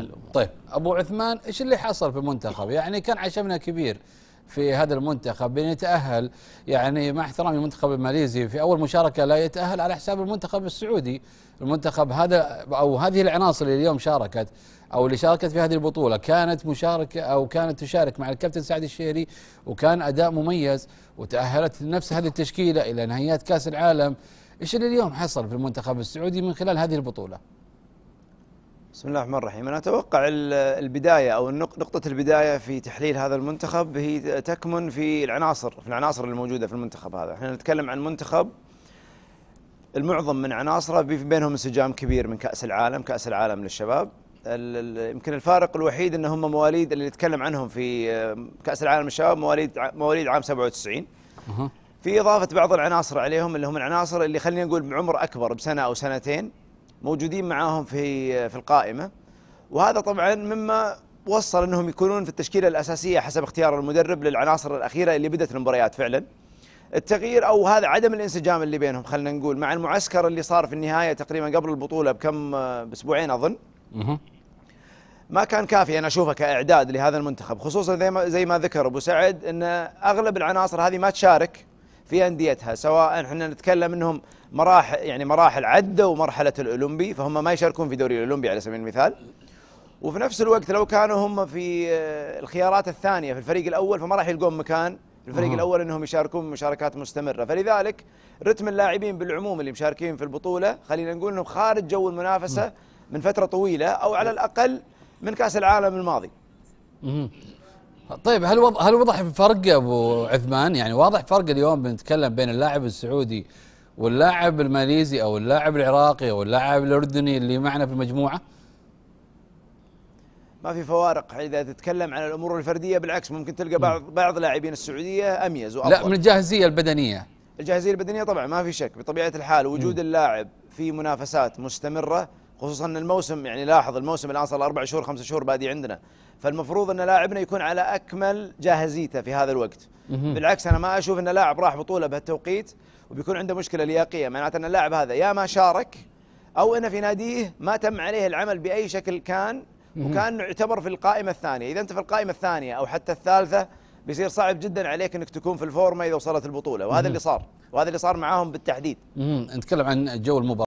الأمور طيب أبو عثمان إيش اللي حصل في المنتخب يعني كان عشمنا كبير في هذا المنتخب بأن يتأهل يعني مع احترامي المنتخب الماليزي في أول مشاركة لا يتأهل على حساب المنتخب السعودي المنتخب هذا أو هذه العناصر اللي اليوم شاركت أو اللي شاركت في هذه البطولة كانت مشاركة أو كانت تشارك مع الكابتن سعد الشهري وكان أداء مميز وتأهلت نفس هذه التشكيلة إلى نهائيات كأس العالم إيش اللي اليوم حصل في المنتخب السعودي من خلال هذه البطولة؟ بسم الله الرحمن الرحيم أنا أتوقع البداية أو نقطة البداية في تحليل هذا المنتخب هي تكمن في العناصر في العناصر الموجودة في المنتخب هذا احنا نتكلم عن منتخب المعظم من عناصره بينهم انسجام كبير من كأس العالم كأس العالم للشباب يمكن الفارق الوحيد ان هم مواليد اللي نتكلم عنهم في كاس العالم للشباب مواليد مواليد عام 97 في اضافه بعض العناصر عليهم اللي هم العناصر اللي خلينا نقول بعمر اكبر بسنه او سنتين موجودين معاهم في في القائمه وهذا طبعا مما وصل انهم يكونون في التشكيله الاساسيه حسب اختيار المدرب للعناصر الاخيره اللي بدات المباريات فعلا التغيير او هذا عدم الانسجام اللي بينهم خلينا نقول مع المعسكر اللي صار في النهايه تقريبا قبل البطوله بكم باسبوعين اظن ما كان كافي انا اشوفه كاعداد لهذا المنتخب خصوصا زي ما, زي ما ذكر ابو سعد ان اغلب العناصر هذه ما تشارك في انديتها سواء احنا نتكلم انهم مراحل يعني مراحل عدوا مرحله الاولمبي فهم ما يشاركون في دوري الاولمبي على سبيل المثال وفي نفس الوقت لو كانوا هم في آه، الخيارات الثانيه في الفريق الاول فما راح يلقون مكان الفريق الاول انهم يشاركون مشاركات مستمره فلذلك رتم اللاعبين بالعموم اللي مشاركين في البطوله خلينا نقول انهم خارج جو المنافسه من فتره طويله او على الاقل من كاس العالم الماضي طيب هل وض... هل وضح فرق ابو عثمان يعني واضح فرق اليوم بنتكلم بين اللاعب السعودي واللاعب الماليزي او اللاعب العراقي او اللاعب الاردني اللي معنا في المجموعه ما في فوارق اذا تتكلم عن الامور الفرديه بالعكس ممكن تلقى بعض بعض لاعبين السعوديه اميز وافضل لا من الجاهزيه البدنيه الجاهزيه البدنيه طبعا ما في شك بطبيعه الحال وجود اللاعب في منافسات مستمره خصوصا ان الموسم يعني لاحظ الموسم الان صار اربع شهور خمسة شهور بادي عندنا فالمفروض ان لاعبنا يكون على اكمل جاهزيته في هذا الوقت بالعكس انا ما اشوف ان لاعب راح بطوله بهالتوقيت وبيكون عنده مشكله لياقيه معناته ان اللاعب هذا يا ما شارك او انه في ناديه ما تم عليه العمل باي شكل كان وكان يعتبر في القائمه الثانيه اذا انت في القائمه الثانيه او حتى الثالثه بيصير صعب جدا عليك انك تكون في الفورمه اذا وصلت البطوله وهذا اللي صار وهذا اللي صار معاهم بالتحديد نتكلم عن جو المباراه